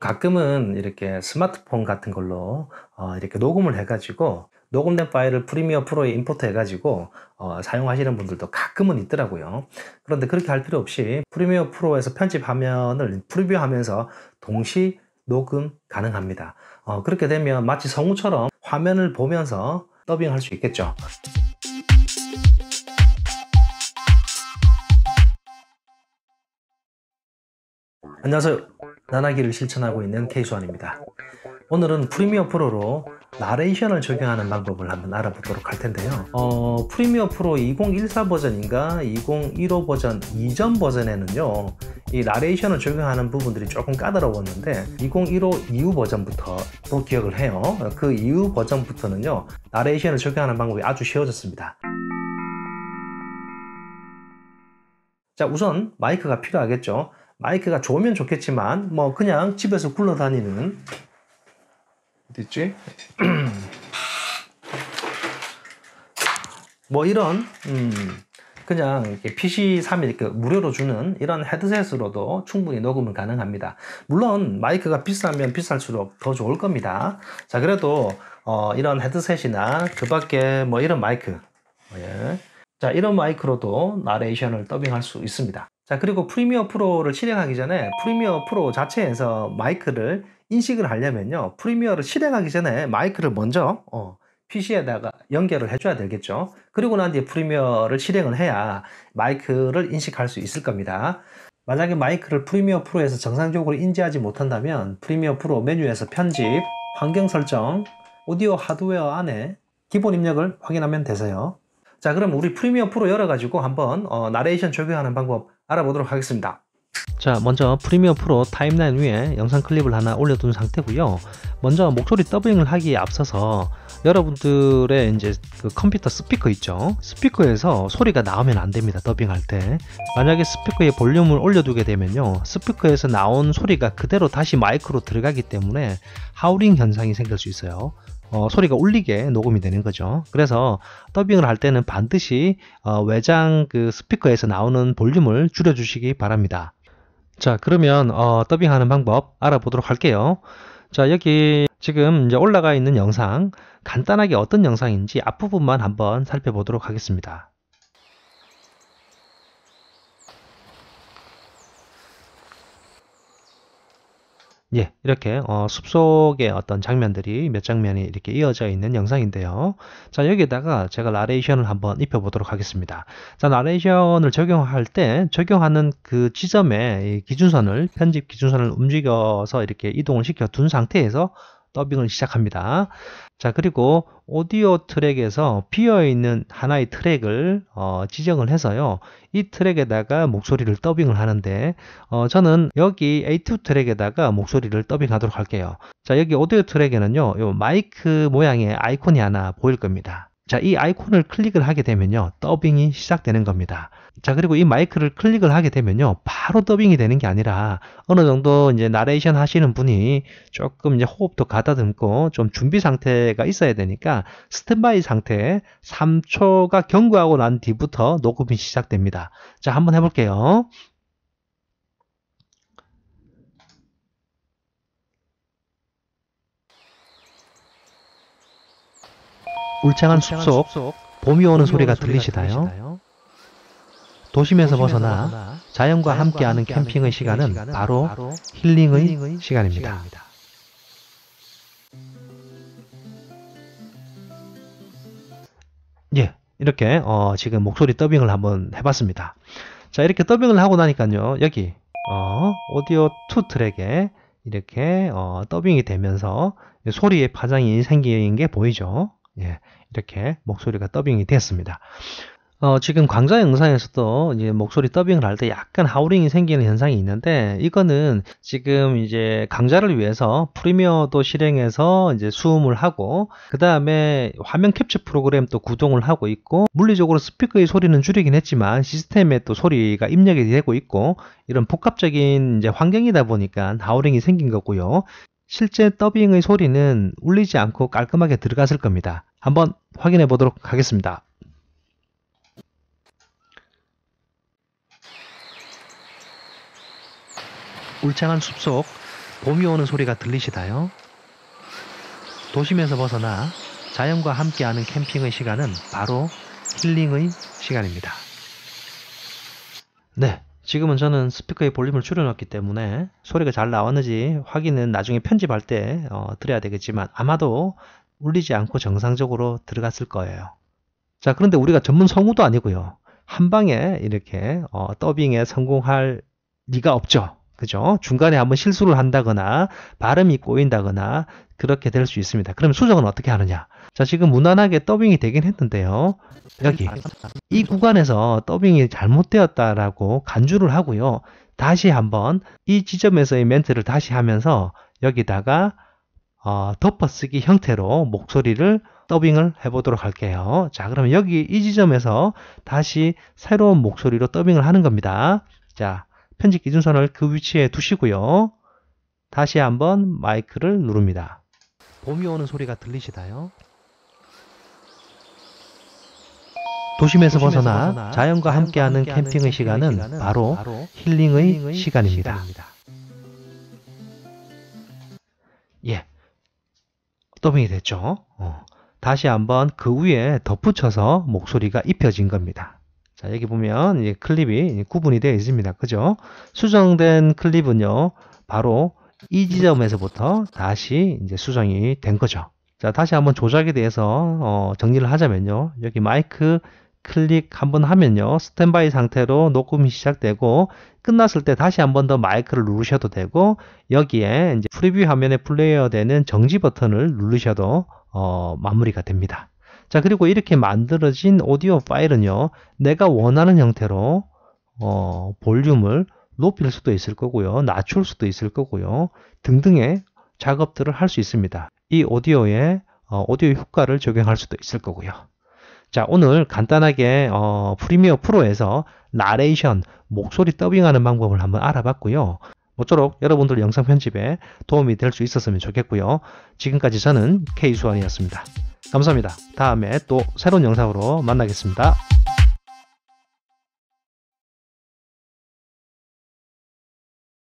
가끔은 이렇게 스마트폰 같은 걸로 어, 이렇게 녹음을 해가지고 녹음된 파일을 프리미어 프로에 임포트 해가지고 어, 사용하시는 분들도 가끔은 있더라고요. 그런데 그렇게 할 필요 없이 프리미어 프로에서 편집 화면을 프리뷰하면서 동시 녹음 가능합니다. 어, 그렇게 되면 마치 성우처럼 화면을 보면서 더빙할 수 있겠죠. 안녕하세요. 나나기를 실천하고 있는 케이수환입니다. 오늘은 프리미어 프로로 나레이션을 적용하는 방법을 한번 알아보도록 할 텐데요. 어, 프리미어 프로 2014 버전인가 2015 버전 이전 버전에는요. 이 나레이션을 적용하는 부분들이 조금 까다로웠는데 2015 이후 버전부터 또 기억을 해요. 그 이후 버전부터는요. 나레이션을 적용하는 방법이 아주 쉬워졌습니다. 자 우선 마이크가 필요하겠죠 마이크가 좋으면 좋겠지만 뭐 그냥 집에서 굴러다니는 어딨지? 뭐 이런 음 그냥 이렇게 PC3 이렇게 그 무료로 주는 이런 헤드셋으로도 충분히 녹음은 가능합니다. 물론 마이크가 비싸면 비쌀수록 더 좋을 겁니다. 자 그래도 어 이런 헤드셋이나 그 밖에 뭐 이런 마이크 예. 자 이런 마이크로도 나레이션을 더빙할 수 있습니다. 자 그리고 프리미어 프로를 실행하기 전에 프리미어 프로 자체에서 마이크를 인식을 하려면요 프리미어를 실행하기 전에 마이크를 먼저 어, PC에다가 연결을 해줘야 되겠죠 그리고 난 뒤에 프리미어를 실행을 해야 마이크를 인식할 수 있을 겁니다 만약에 마이크를 프리미어 프로에서 정상적으로 인지하지 못한다면 프리미어 프로 메뉴에서 편집, 환경 설정, 오디오 하드웨어 안에 기본 입력을 확인하면 되세요 자 그럼 우리 프리미어 프로 열어가지고 한번 어, 나레이션 적용하는 방법 알아보도록 하겠습니다. 자 먼저 프리미어 프로 타임라인 위에 영상 클립을 하나 올려둔 상태고요 먼저 목소리 더빙을 하기에 앞서서 여러분들의 이제 그 컴퓨터 스피커 있죠 스피커에서 소리가 나오면 안됩니다 더빙할 때 만약에 스피커에 볼륨을 올려두게 되면요 스피커에서 나온 소리가 그대로 다시 마이크로 들어가기 때문에 하우링 현상이 생길 수 있어요 어, 소리가 울리게 녹음이 되는 거죠. 그래서 더빙을 할 때는 반드시 어, 외장 그 스피커에서 나오는 볼륨을 줄여주시기 바랍니다. 자, 그러면 어, 더빙하는 방법 알아보도록 할게요. 자, 여기 지금 이제 올라가 있는 영상 간단하게 어떤 영상인지 앞부분만 한번 살펴보도록 하겠습니다. 예, 이렇게 어, 숲속의 어떤 장면들이 몇 장면이 이렇게 이어져 있는 영상인데요. 자, 여기에다가 제가 나레이션을 한번 입혀보도록 하겠습니다. 자, 나레이션을 적용할 때 적용하는 그 지점에 기준선을, 편집 기준선을 움직여서 이렇게 이동을 시켜 둔 상태에서 더빙을 시작합니다. 자, 그리고 오디오 트랙에서 비어있는 하나의 트랙을 어, 지정을 해서요. 이 트랙에다가 목소리를 더빙을 하는데 어, 저는 여기 A2 트랙에다가 목소리를 더빙하도록 할게요. 자, 여기 오디오 트랙에는요. 요 마이크 모양의 아이콘이 하나 보일 겁니다. 자, 이 아이콘을 클릭을 하게 되면요. 더빙이 시작되는 겁니다. 자, 그리고 이 마이크를 클릭을 하게 되면요. 바로 더빙이 되는 게 아니라 어느 정도 이제 나레이션 하시는 분이 조금 이제 호흡도 가다듬고 좀 준비 상태가 있어야 되니까 스탠바이 상태 3초가 경과하고 난 뒤부터 녹음이 시작됩니다. 자, 한번 해볼게요. 울창한 숲속, 봄이 오는 소리가, 들리시나요? 도심에서, 벗어나, 자연과 함께하는 캠핑의 시간은, 바로, 힐링의, 시간입니다. 시간입니다. 예, 이렇게 어, 지금 목소리 더빙을 한번 해봤습니다. 자, 이렇게 더빙을 하고 나니까요, 여기 어, 오디오 2 트랙에 이렇게 어, 더빙이 되면서 소리의 파장이 생기는 게 보이죠. 예, 이렇게 목소리가 더빙이 됐습니다. 어, 지금 광자 영상에서도 이제 목소리 더빙을 할 때 약간 하우링이 생기는 현상이 있는데 이거는 지금 이제 강좌를 위해서 프리미어도 실행해서 이제 수음을 하고 그 다음에 화면 캡처 프로그램도 구동을 하고 있고 물리적으로 스피커의 소리는 줄이긴 했지만 시스템에 또 소리가 입력이 되고 있고 이런 복합적인 이제 환경이다 보니까 하우링이 생긴 거고요. 실제 더빙의 소리는 울리지 않고 깔끔하게 들어갔을 겁니다. 한번 확인해 보도록 하겠습니다. 울창한 숲속 봄이 오는 소리가 들리시나요? 도심에서 벗어나 자연과 함께하는 캠핑의 시간은 바로 힐링의 시간입니다. 네, 지금은 저는 스피커의 볼륨을 줄여놨기 때문에 소리가 잘 나왔는지 확인은 나중에 편집할 때 어, 드려야 되겠지만 아마도 울리지 않고 정상적으로 들어갔을 거예요. 자 그런데 우리가 전문 성우도 아니고요. 한 방에 이렇게 어, 더빙에 성공할 리가 없죠. 그죠? 중간에 한번 실수를 한다거나 발음이 꼬인다거나 그렇게 될 수 있습니다. 그럼 수정은 어떻게 하느냐? 자 지금 무난하게 더빙이 되긴 했는데요 여기 이 구간에서 더빙이 잘못되었다라고 간주를 하고요 다시 한번 이 지점에서의 멘트를 다시 하면서 여기다가 어, 덮어쓰기 형태로 목소리를 더빙을 해보도록 할게요 자 그러면 여기 이 지점에서 다시 새로운 목소리로 더빙을 하는 겁니다 자 편집 기준선을 그 위치에 두시고요 다시 한번 마이크를 누릅니다 봄이 오는 소리가 들리시나요? 도심에서 벗어나 자연과 함께하는 캠핑의 시간은 바로 힐링의 시간입니다. 예, 더빙이 됐죠? 어. 다시 한번 그 위에 덧붙여서 목소리가 입혀진 겁니다. 자, 여기 보면 이제 클립이 구분이 되어 있습니다. 그죠? 수정된 클립은요, 바로 이 지점에서부터 다시 이제 수정이 된 거죠. 자, 다시 한번 조작에 대해서 어, 정리를 하자면요. 여기 마이크 클릭 한번 하면요. 스탠바이 상태로 녹음이 시작되고 끝났을 때 다시 한번 더 마이크를 누르셔도 되고 여기에 이제 프리뷰 화면에 플레이어 되는 정지 버튼을 누르셔도 어, 마무리가 됩니다. 자 그리고 이렇게 만들어진 오디오 파일은요. 내가 원하는 형태로 어, 볼륨을 높일 수도 있을 거고요. 낮출 수도 있을 거고요. 등등의 작업들을 할 수 있습니다. 이 오디오에 어, 오디오 효과를 적용할 수도 있을 거고요. 자, 오늘 간단하게 어, 프리미어 프로에서 나레이션, 목소리 더빙하는 방법을 한번 알아봤고요. 모쪼록 여러분들 영상 편집에 도움이 될 수 있었으면 좋겠고요. 지금까지 저는 K수환이었습니다. 감사합니다. 다음에 또 새로운 영상으로 만나겠습니다.